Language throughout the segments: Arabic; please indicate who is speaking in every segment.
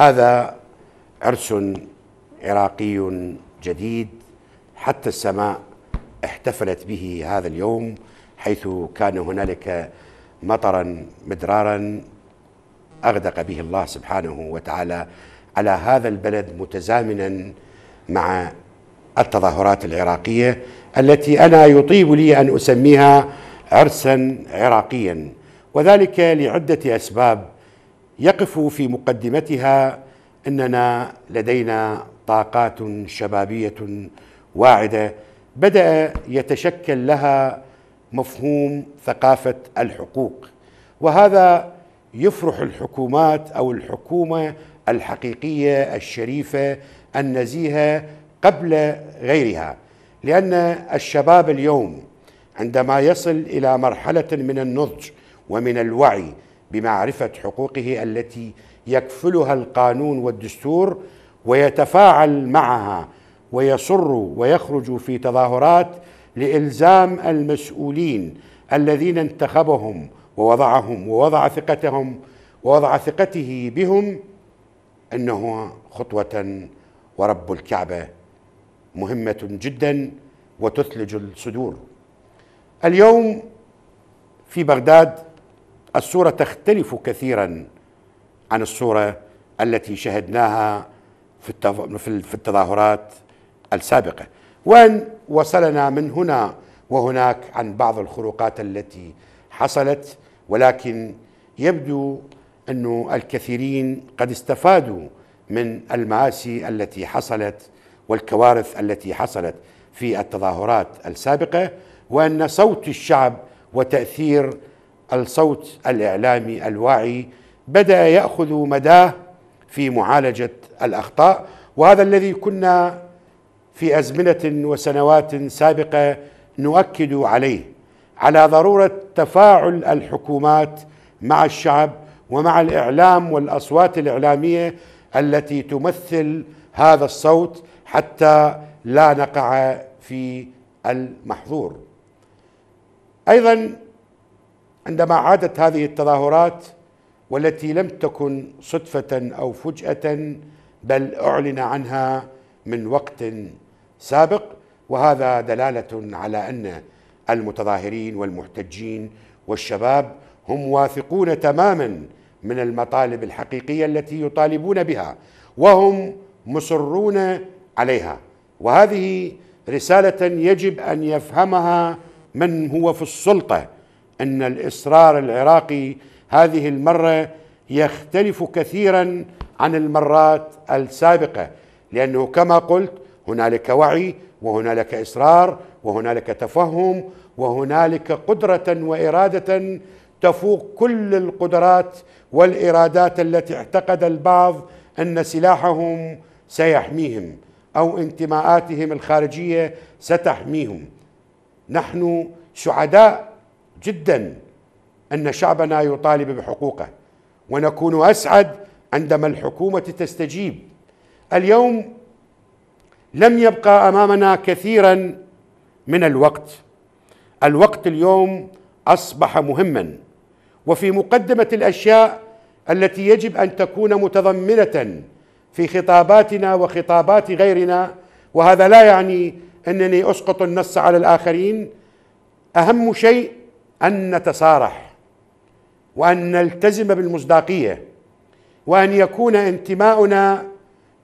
Speaker 1: هذا عرس عراقي جديد حتى السماء احتفلت به هذا اليوم حيث كان هنالك مطرا مدرارا اغدق به الله سبحانه وتعالى على هذا البلد متزامنا مع التظاهرات العراقيه التي انا يطيب لي ان اسميها عرسا عراقيا وذلك لعده اسباب يقف في مقدمتها اننا لدينا طاقات شبابيه واعده بدا يتشكل لها مفهوم ثقافه الحقوق وهذا يفرح الحكومات او الحكومه الحقيقيه الشريفه النزيهه قبل غيرها لان الشباب اليوم عندما يصل الى مرحله من النضج ومن الوعي بمعرفه حقوقه التي يكفلها القانون والدستور ويتفاعل معها ويصر ويخرج في تظاهرات لالزام المسؤولين الذين انتخبهم ووضعهم ووضع ثقتهم ووضع ثقته بهم انه خطوه ورب الكعبه مهمه جدا وتثلج الصدور اليوم في بغداد الصورة تختلف كثيرا عن الصورة التي شهدناها في التظاهرات السابقة وأن وصلنا من هنا وهناك عن بعض الخروقات التي حصلت ولكن يبدو أن الكثيرين قد استفادوا من المآسي التي حصلت والكوارث التي حصلت في التظاهرات السابقة وأن صوت الشعب وتأثير الصوت الاعلامي الواعي بدا ياخذ مداه في معالجه الاخطاء وهذا الذي كنا في ازمنه وسنوات سابقه نؤكد عليه على ضروره تفاعل الحكومات مع الشعب ومع الاعلام والاصوات الاعلاميه التي تمثل هذا الصوت حتى لا نقع في المحظور ايضا عندما عادت هذه التظاهرات والتي لم تكن صدفه او فجاه بل اعلن عنها من وقت سابق وهذا دلاله على ان المتظاهرين والمحتجين والشباب هم واثقون تماما من المطالب الحقيقيه التي يطالبون بها وهم مصرون عليها وهذه رساله يجب ان يفهمها من هو في السلطه ان الاصرار العراقي هذه المره يختلف كثيرا عن المرات السابقه لانه كما قلت هنالك وعي وهنالك اصرار وهنالك تفهم وهنالك قدره واراده تفوق كل القدرات والارادات التي اعتقد البعض ان سلاحهم سيحميهم او انتماءاتهم الخارجيه ستحميهم نحن سعداء جدا ان شعبنا يطالب بحقوقه ونكون اسعد عندما الحكومه تستجيب اليوم لم يبقى امامنا كثيرا من الوقت الوقت اليوم اصبح مهما وفي مقدمه الاشياء التي يجب ان تكون متضمنه في خطاباتنا وخطابات غيرنا وهذا لا يعني انني اسقط النص على الاخرين اهم شيء ان نتصارح وان نلتزم بالمصداقيه وان يكون انتماؤنا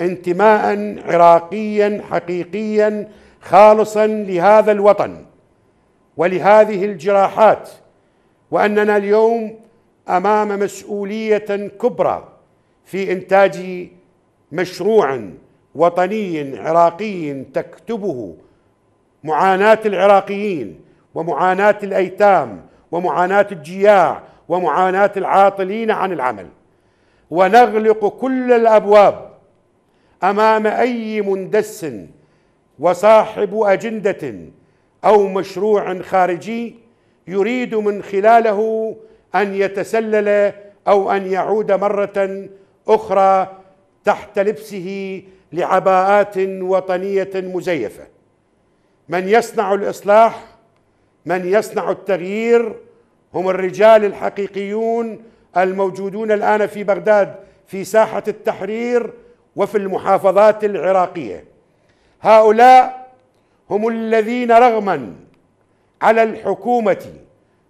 Speaker 1: انتماء عراقيا حقيقيا خالصا لهذا الوطن ولهذه الجراحات واننا اليوم امام مسؤوليه كبرى في انتاج مشروع وطني عراقي تكتبه معاناه العراقيين ومعاناه الايتام ومعاناة الجياع ومعاناة العاطلين عن العمل ونغلق كل الأبواب أمام أي مندس وصاحب أجندة أو مشروع خارجي يريد من خلاله أن يتسلل أو أن يعود مرة أخرى تحت لبسه لعباءات وطنية مزيفة من يصنع الإصلاح من يصنع التغيير هم الرجال الحقيقيون الموجودون الان في بغداد في ساحه التحرير وفي المحافظات العراقيه هؤلاء هم الذين رغما على الحكومه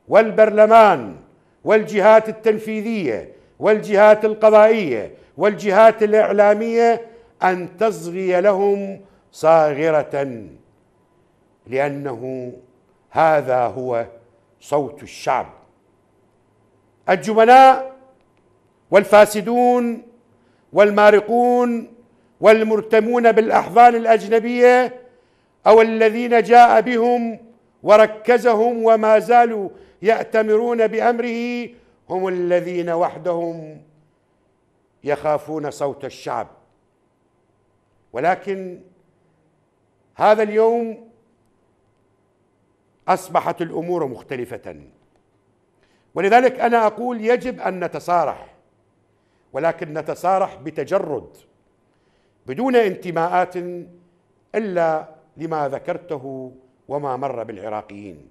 Speaker 1: والبرلمان والجهات التنفيذيه والجهات القضائيه والجهات الاعلاميه ان تصغي لهم صاغره لانه هذا هو صوت الشعب الجبناء والفاسدون والمارقون والمرتمون بالاحضان الاجنبيه او الذين جاء بهم وركزهم وما زالوا ياتمرون بامره هم الذين وحدهم يخافون صوت الشعب ولكن هذا اليوم اصبحت الامور مختلفه ولذلك انا اقول يجب ان نتصارح ولكن نتصارح بتجرد بدون انتماءات الا لما ذكرته وما مر بالعراقيين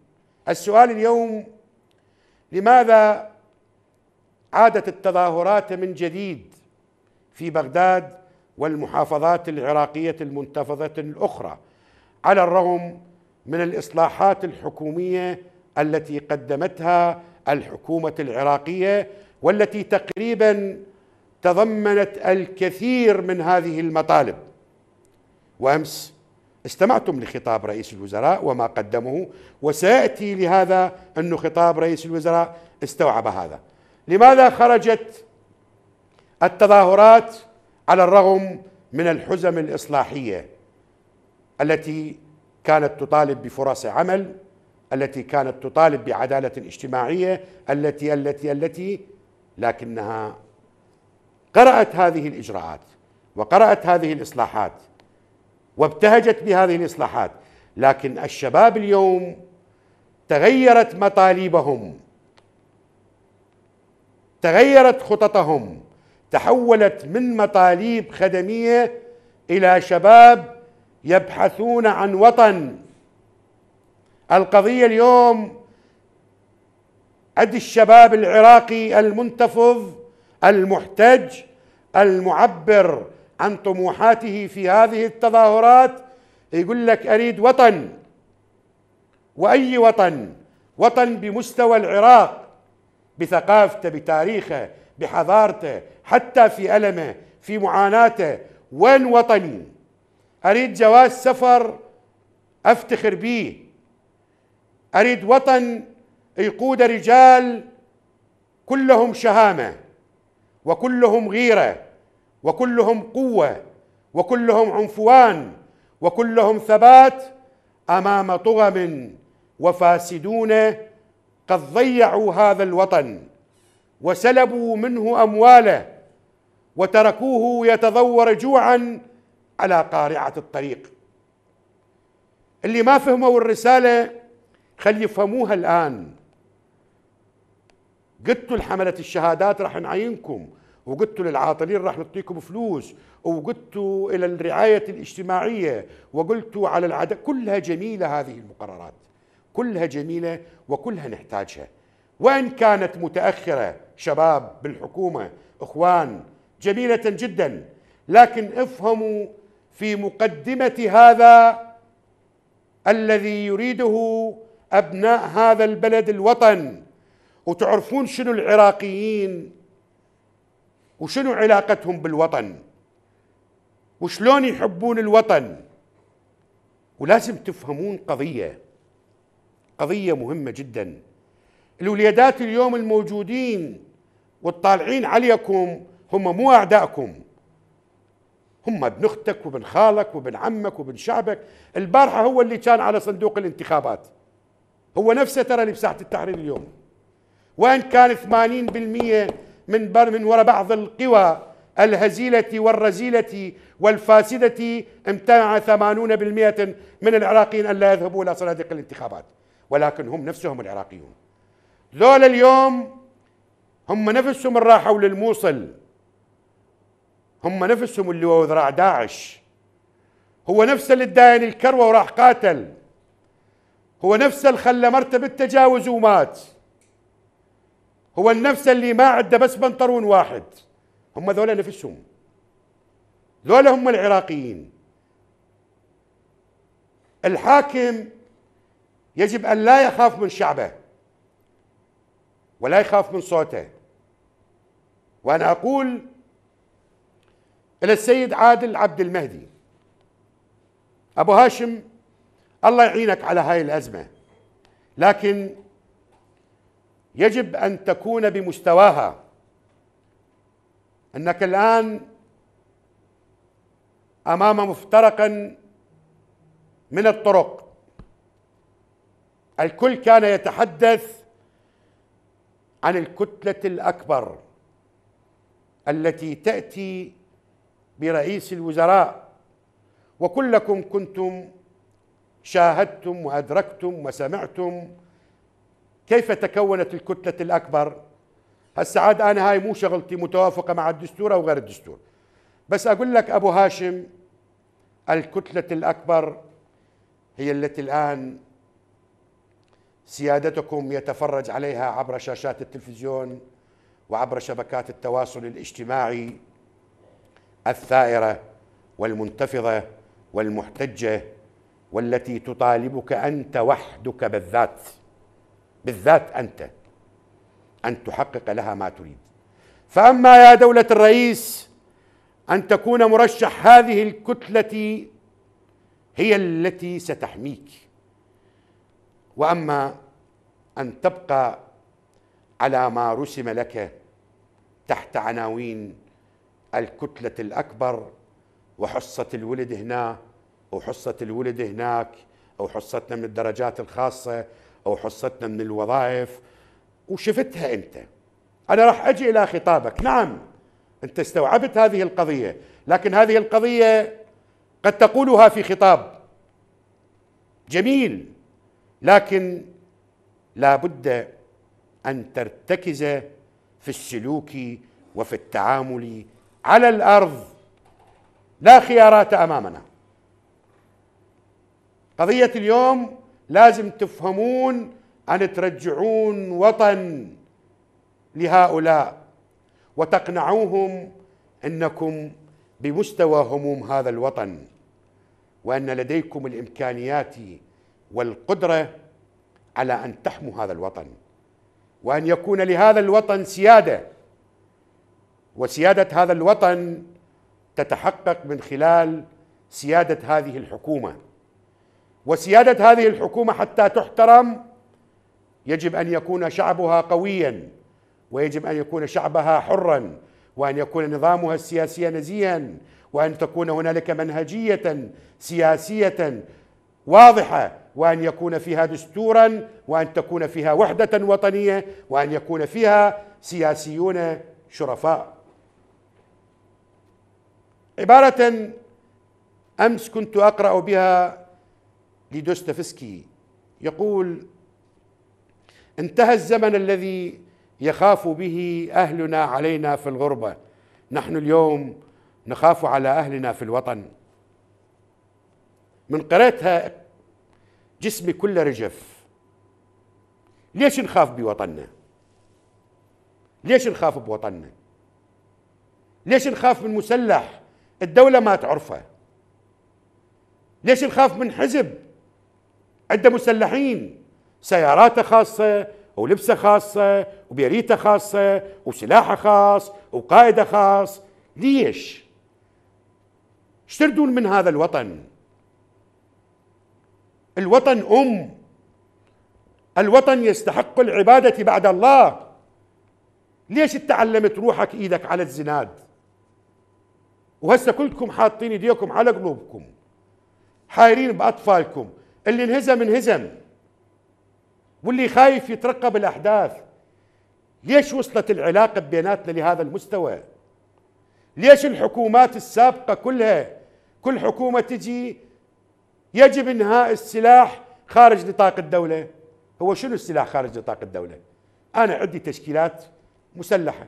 Speaker 1: السؤال اليوم لماذا عادت التظاهرات من جديد في بغداد والمحافظات العراقيه المنتفضه الاخرى على الرغم من الاصلاحات الحكوميه التي قدمتها الحكومه العراقيه والتي تقريبا تضمنت الكثير من هذه المطالب وامس استمعتم لخطاب رئيس الوزراء وما قدمه وسياتي لهذا انه خطاب رئيس الوزراء استوعب هذا لماذا خرجت التظاهرات على الرغم من الحزم الاصلاحيه التي كانت تطالب بفرص عمل التي كانت تطالب بعداله اجتماعيه التي التي التي لكنها قرات هذه الاجراءات وقرات هذه الاصلاحات وابتهجت بهذه الاصلاحات لكن الشباب اليوم تغيرت مطالبهم تغيرت خططهم تحولت من مطالب خدميه الى شباب يبحثون عن وطن القضية اليوم عند الشباب العراقي المنتفض المحتج المعبر عن طموحاته في هذه التظاهرات يقول لك أريد وطن وأي وطن وطن بمستوى العراق بثقافته بتاريخه بحضارته حتى في ألمه في معاناته وين وطني اريد جواز سفر افتخر به اريد وطن يقود رجال كلهم شهامه وكلهم غيره وكلهم قوه وكلهم عنفوان وكلهم ثبات امام طغم وفاسدون قد ضيعوا هذا الوطن وسلبوا منه امواله وتركوه يتضور جوعا على قارعة الطريق اللي ما فهموا الرسالة خلي يفهموها الآن قلتوا لحملة الشهادات راح نعينكم وقلتوا للعاطلين راح نعطيكم فلوس وقلتوا إلى الرعاية الاجتماعية وقلتوا على العداء كلها جميلة هذه المقررات كلها جميلة وكلها نحتاجها وإن كانت متأخرة شباب بالحكومة إخوان جميلة جدا لكن افهموا في مقدمه هذا الذي يريده ابناء هذا البلد الوطن وتعرفون شنو العراقيين وشنو علاقتهم بالوطن وشلون يحبون الوطن ولازم تفهمون قضيه قضيه مهمه جدا الوليدات اليوم الموجودين والطالعين عليكم هم مو اعدائكم هم ابن اختك وابن خالك وابن عمك وابن شعبك البارحه هو اللي كان على صندوق الانتخابات هو نفسه ترى اللي بساحه التحرير اليوم وان كان 80% من بر من وراء بعض القوى الهزيلة والرزيلة والفاسدة امتنع 80% من العراقيين أن لا يذهبوا إلى صناديق الانتخابات ولكن هم نفسهم العراقيون ذول اليوم هم نفسهم اللي راحوا للموصل هم نفسهم اللي هو ذراع داعش هو نفسه اللي داين الكروه وراح قاتل هو نفسه اللي خلى مرتبه تجاوز ومات هو النفس اللي ما عنده بس بنطرون واحد هم ذولا نفسهم ذولا هم العراقيين الحاكم يجب ان لا يخاف من شعبه ولا يخاف من صوته وانا اقول إلى السيد عادل عبد المهدي أبو هاشم الله يعينك على هاي الأزمة لكن يجب أن تكون بمستواها أنك الآن أمام مفترقا من الطرق الكل كان يتحدث عن الكتلة الأكبر التي تأتي برئيس الوزراء وكلكم كنتم شاهدتم وادركتم وسمعتم كيف تكونت الكتله الاكبر السعادة عاد انا هاي مو شغلتي متوافقه مع الدستور او غير الدستور بس اقول لك ابو هاشم الكتله الاكبر هي التي الان سيادتكم يتفرج عليها عبر شاشات التلفزيون وعبر شبكات التواصل الاجتماعي الثائره والمنتفضه والمحتجه والتي تطالبك انت وحدك بالذات بالذات انت ان تحقق لها ما تريد فاما يا دوله الرئيس ان تكون مرشح هذه الكتله هي التي ستحميك واما ان تبقى على ما رسم لك تحت عناوين الكتلة الأكبر وحصة الولد هنا وحصة الولد هناك أو حصتنا من الدرجات الخاصة أو حصتنا من الوظائف وشفتها أنت أنا راح أجي إلى خطابك نعم أنت استوعبت هذه القضية لكن هذه القضية قد تقولها في خطاب جميل لكن لا بد أن ترتكز في السلوك وفي التعامل على الارض لا خيارات امامنا قضيه اليوم لازم تفهمون ان ترجعون وطن لهؤلاء وتقنعوهم انكم بمستوى هموم هذا الوطن وان لديكم الامكانيات والقدره على ان تحموا هذا الوطن وان يكون لهذا الوطن سياده وسياده هذا الوطن تتحقق من خلال سياده هذه الحكومه وسياده هذه الحكومه حتى تحترم يجب ان يكون شعبها قويا ويجب ان يكون شعبها حرا وان يكون نظامها السياسي نزيها وان تكون هنالك منهجيه سياسيه واضحه وان يكون فيها دستورا وان تكون فيها وحده وطنيه وان يكون فيها سياسيون شرفاء عبارة أمس كنت أقرأ بها لدوستويفسكي يقول انتهى الزمن الذي يخاف به أهلنا علينا في الغربة نحن اليوم نخاف على أهلنا في الوطن من قرأتها جسمي كله رجف ليش نخاف بوطننا ليش نخاف بوطننا ليش نخاف من مسلح الدولة ما تعرفها ليش نخاف من حزب عنده مسلحين سياراته خاصة ولبسه خاصة وبيريته خاصة وسلاحه خاص وقائده خاص ليش اشتردون تردون من هذا الوطن الوطن أم الوطن يستحق العبادة بعد الله ليش تعلمت روحك إيدك على الزناد وهسه كلكم حاطين ايديكم على قلوبكم حايرين باطفالكم اللي انهزم انهزم واللي خايف يترقب الاحداث ليش وصلت العلاقه بيناتنا لهذا المستوى ليش الحكومات السابقه كلها كل حكومه تجي يجب انهاء السلاح خارج نطاق الدوله هو شنو السلاح خارج نطاق الدوله انا عندي تشكيلات مسلحه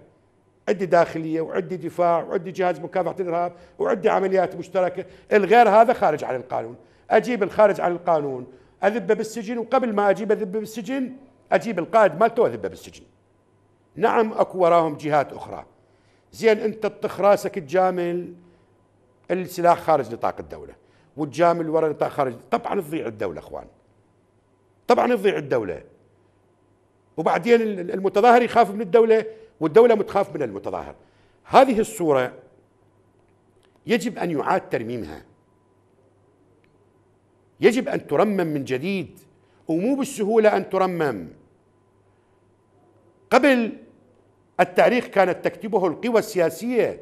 Speaker 1: عندي داخليه وعندي دفاع وعندي جهاز مكافحه الارهاب وعندي عمليات مشتركه الغير هذا خارج عن القانون اجيب الخارج عن القانون اذبه بالسجن وقبل ما اجيب اذبه بالسجن اجيب القائد مالته واذبه بالسجن نعم اكو وراهم جهات اخرى زين انت تطخ راسك تجامل السلاح خارج نطاق الدوله وتجامل ورا نطاق خارج طبعا تضيع الدوله اخوان طبعا تضيع الدوله وبعدين المتظاهر يخاف من الدوله والدولة متخاف من المتظاهر هذه الصورة يجب أن يعاد ترميمها يجب أن ترمم من جديد ومو بالسهولة أن ترمم قبل التاريخ كانت تكتبه القوى السياسية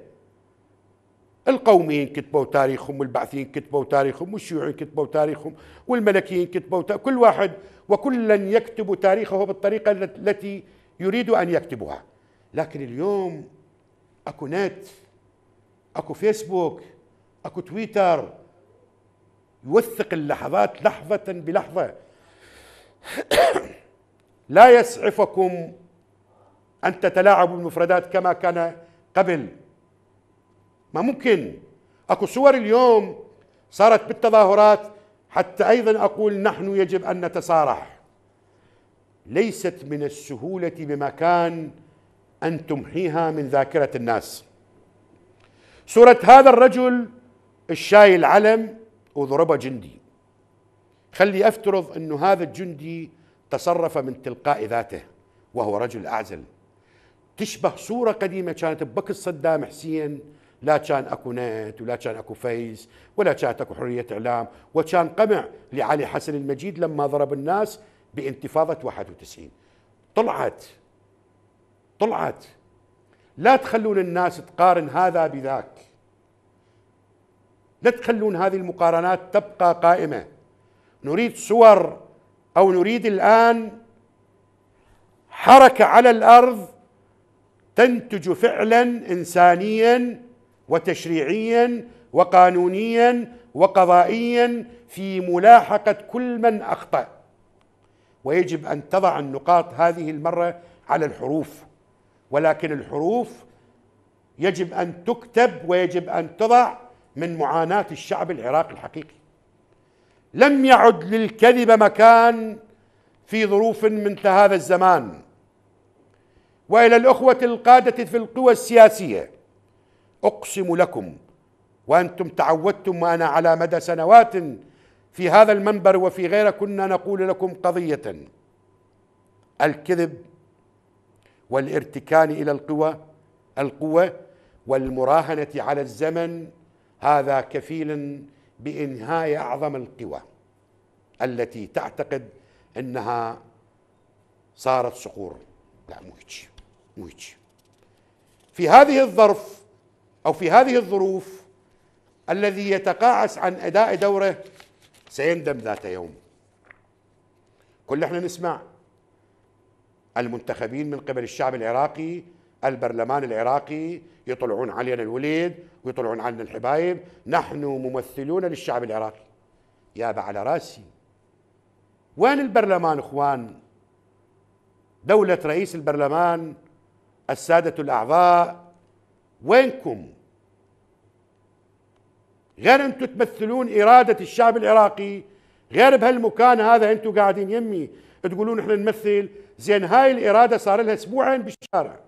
Speaker 1: القوميين كتبوا تاريخهم والبعثيين كتبوا تاريخهم والشيوعيين كتبوا تاريخهم والملكيين كتبوا تاريخهم كل واحد وكلا يكتب تاريخه بالطريقة التي يريد أن يكتبها لكن اليوم اكو نت اكو فيسبوك اكو تويتر يوثق اللحظات لحظة بلحظة لا يسعفكم أن تتلاعبوا بالمفردات كما كان قبل ما ممكن اكو صور اليوم صارت بالتظاهرات حتى ايضا اقول نحن يجب ان نتصارح ليست من السهوله بمكان أن تمحيها من ذاكرة الناس صورة هذا الرجل الشايل علم وضربه جندي خلي أفترض أنه هذا الجندي تصرف من تلقاء ذاته وهو رجل أعزل تشبه صورة قديمة كانت ببك صدام حسين لا كان اكو نت ولا كان اكو فيس ولا كانت اكو حريه اعلام وكان قمع لعلي حسن المجيد لما ضرب الناس بانتفاضه 91 طلعت طلعت لا تخلون الناس تقارن هذا بذاك لا تخلون هذه المقارنات تبقى قائمه نريد صور او نريد الان حركه على الارض تنتج فعلا انسانيا وتشريعيا وقانونيا وقضائيا في ملاحقه كل من اخطا ويجب ان تضع النقاط هذه المره على الحروف ولكن الحروف يجب ان تكتب ويجب ان تضع من معاناه الشعب العراقي الحقيقي. لم يعد للكذب مكان في ظروف مثل هذا الزمان. والى الاخوه القاده في القوى السياسيه اقسم لكم وانتم تعودتم وانا على مدى سنوات في هذا المنبر وفي غيره كنا نقول لكم قضيه الكذب والارتكال الى القوى القوه والمراهنه على الزمن هذا كفيل بانهاء اعظم القوى التي تعتقد انها صارت صقور لا مو هيك مو هيك في هذه الظرف او في هذه الظروف الذي يتقاعس عن اداء دوره سيندم ذات يوم كل احنا نسمع المنتخبين من قبل الشعب العراقي البرلمان العراقي يطلعون علينا الوليد ويطلعون علينا الحبايب نحن ممثلون للشعب العراقي يابا على راسي وين البرلمان اخوان دولة رئيس البرلمان السادة الأعضاء وينكم غير أنتم تمثلون إرادة الشعب العراقي غير بهالمكان هذا أنتم قاعدين يمي تقولون احنا نمثل زين هاي الاراده صار لها اسبوعين بالشارع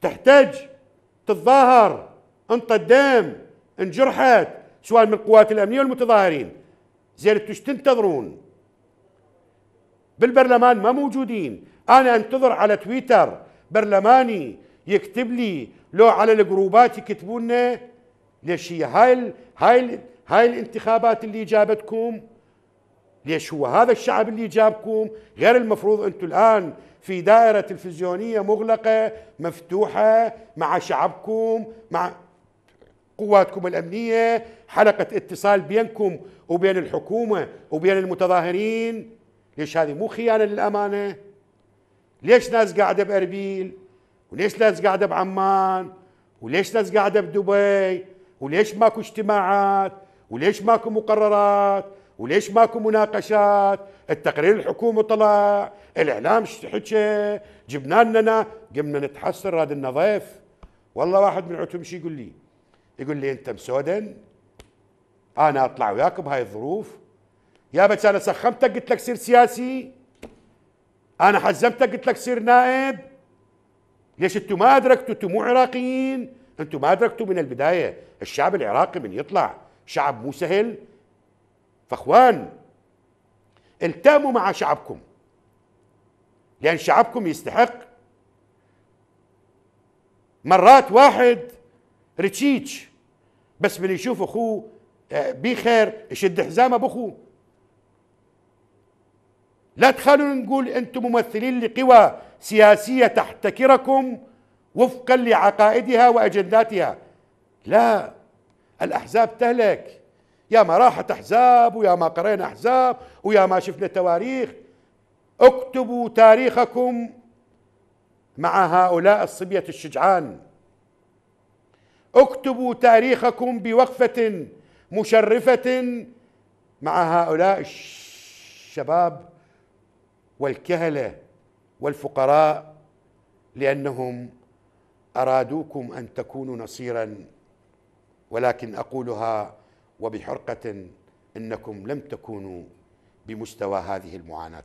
Speaker 1: تحتج تتظاهر الدم انجرحت سواء من القوات الامنيه والمتظاهرين زين انتم تنتظرون بالبرلمان ما موجودين انا انتظر على تويتر برلماني يكتب لي لو على الجروبات يكتبون لنا ليش هي هاي الـ هاي الـ هاي الانتخابات اللي جابتكم ليش هو هذا الشعب اللي جابكم غير المفروض أنتم الآن في دائرة تلفزيونية مغلقة مفتوحة مع شعبكم مع قواتكم الأمنية حلقة اتصال بينكم وبين الحكومة وبين المتظاهرين ليش هذه مو خيانة للأمانة ليش ناس قاعدة بأربيل وليش ناس قاعدة بعمان وليش ناس قاعدة بدبي وليش ماكو اجتماعات وليش ماكو مقررات وليش ماكو مناقشات التقرير الحكومي طلع الاعلام حكى جبنا لنا قمنا نتحسر راد النظيف والله واحد من عتم شي يقول لي يقول لي انت مسودن انا اطلع وياك بهاي الظروف يا بس انا سخمتك قلت لك سير سياسي انا حزمتك قلت لك سير نائب ليش انتم ما ادركتوا انتم مو عراقيين انتم ما ادركتوا من البدايه الشعب العراقي من يطلع شعب مو سهل فاخوان التاموا مع شعبكم لان شعبكم يستحق مرات واحد رتشيتش بس من يشوف اخوه آه، بخير يشد حزامه باخوه لا تخلوا نقول انتم ممثلين لقوى سياسيه تحتكركم وفقا لعقائدها واجنداتها لا الاحزاب تهلك يا ما راحت أحزاب ويا ما قرينا أحزاب ويا ما شفنا تواريخ اكتبوا تاريخكم مع هؤلاء الصبية الشجعان اكتبوا تاريخكم بوقفة مشرفة مع هؤلاء الشباب والكهلة والفقراء لأنهم أرادوكم أن تكونوا نصيرا ولكن أقولها وبحرقة إنكم لم تكونوا بمستوى هذه المعاناة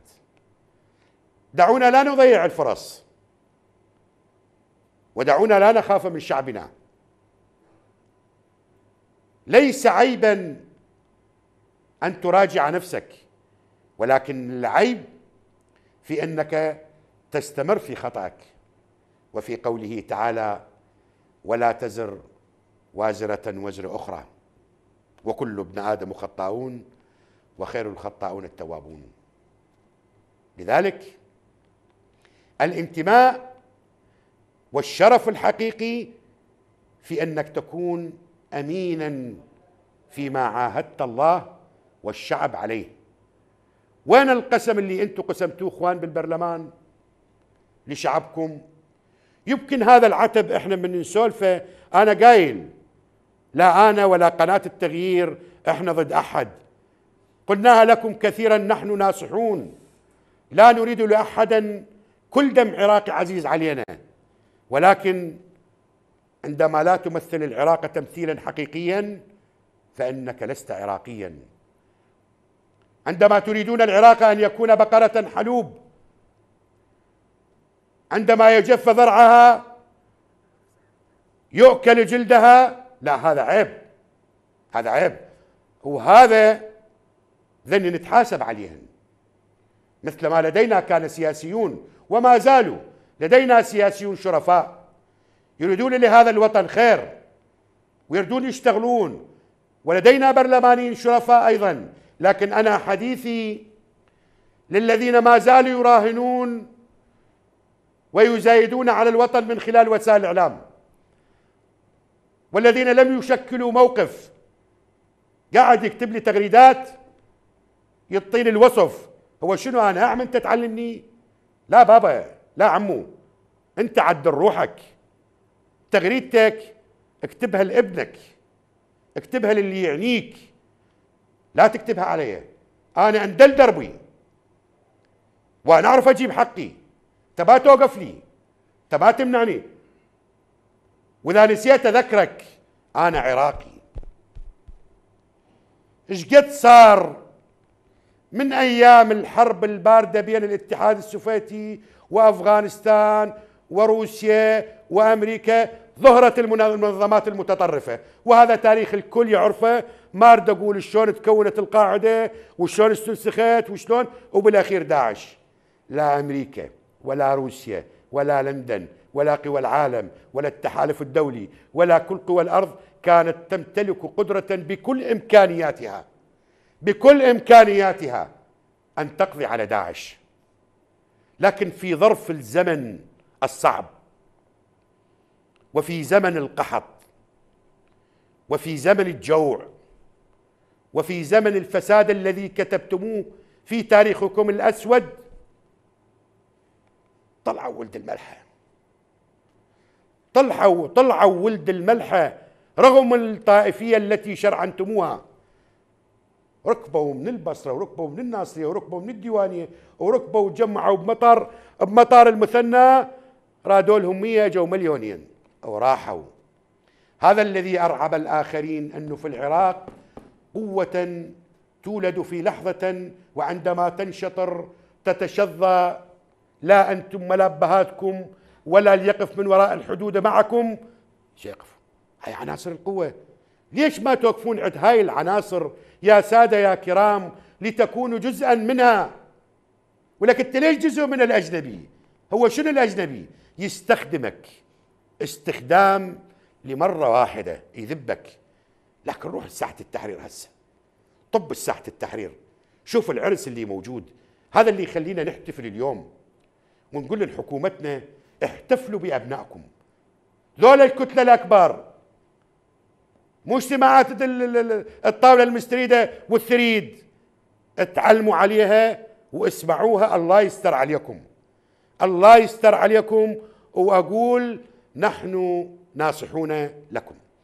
Speaker 1: دعونا لا نضيع الفرص ودعونا لا نخاف من شعبنا ليس عيبا أن تراجع نفسك ولكن العيب في أنك تستمر في خطأك وفي قوله تعالى ولا تزر وازرة وزر أخرى وكل ابن آدم خطاؤون وخير الخطاؤون التوابون لذلك الانتماء والشرف الحقيقي في انك تكون امينا فيما عاهدت الله والشعب عليه وين القسم اللي انتم قسمتوه اخوان بالبرلمان لشعبكم يمكن هذا العتب احنا من نسولفه انا قايل لا انا ولا قناه التغيير احنا ضد احد قلناها لكم كثيرا نحن ناصحون لا نريد لاحدا كل دم عراقي عزيز علينا ولكن عندما لا تمثل العراق تمثيلا حقيقيا فانك لست عراقيا عندما تريدون العراق ان يكون بقره حلوب عندما يجف ذرعها يؤكل جلدها لا هذا عيب هذا عيب وهذا ذن نتحاسب عليهن مثل ما لدينا كان سياسيون وما زالوا لدينا سياسيون شرفاء يريدون لهذا الوطن خير ويريدون يشتغلون ولدينا برلمانيين شرفاء ايضا لكن انا حديثي للذين ما زالوا يراهنون ويزايدون على الوطن من خلال وسائل الاعلام والذين لم يشكلوا موقف قاعد يكتب لي تغريدات يطيل الوصف هو شنو انا اعمل انت تعلمني لا بابا لا عمو انت عدل روحك تغريدتك اكتبها لابنك اكتبها للي يعنيك لا تكتبها علي انا اندل دربي وانا اعرف اجيب حقي تبا توقف لي تبا تمنعني واذا نسيت اذكرك انا عراقي ايش قد صار من ايام الحرب البارده بين الاتحاد السوفيتي وافغانستان وروسيا وامريكا ظهرت المنظمات المتطرفة وهذا تاريخ الكل يعرفه ما أريد أقول شلون تكونت القاعدة وشلون استنسخت وشلون وبالأخير داعش لا أمريكا ولا روسيا ولا لندن ولا قوى العالم ولا التحالف الدولي ولا كل قوى الارض كانت تمتلك قدره بكل امكانياتها بكل امكانياتها ان تقضي على داعش لكن في ظرف الزمن الصعب وفي زمن القحط وفي زمن الجوع وفي زمن الفساد الذي كتبتموه في تاريخكم الاسود طلعوا ولد الملحه طلعوا طلعوا ولد الملحة رغم الطائفية التي شرعنتموها ركبوا من البصرة وركبوا من الناصرية وركبوا من الديوانية وركبوا وجمعوا بمطار بمطار المثنى رادوا لهم 100 جو مليونين وراحوا هذا الذي أرعب الآخرين أنه في العراق قوة تولد في لحظة وعندما تنشطر تتشظى لا أنتم ملبهاتكم ولا ليقف من وراء الحدود معكم سيقف هاي عناصر القوة ليش ما توقفون عند هاي العناصر يا سادة يا كرام لتكونوا جزءا منها ولكن انت ليش جزء من الاجنبي هو شنو الاجنبي يستخدمك استخدام لمره واحده يذبك لكن روح ساحة التحرير هسه طب ساحه التحرير شوف العرس اللي موجود هذا اللي يخلينا نحتفل اليوم ونقول لحكومتنا احتفلوا بأبنائكم ذول الكتلة الأكبر مو اجتماعات الطاولة المستريدة والثريد اتعلموا عليها واسمعوها الله يستر عليكم الله يستر عليكم وأقول نحن ناصحون لكم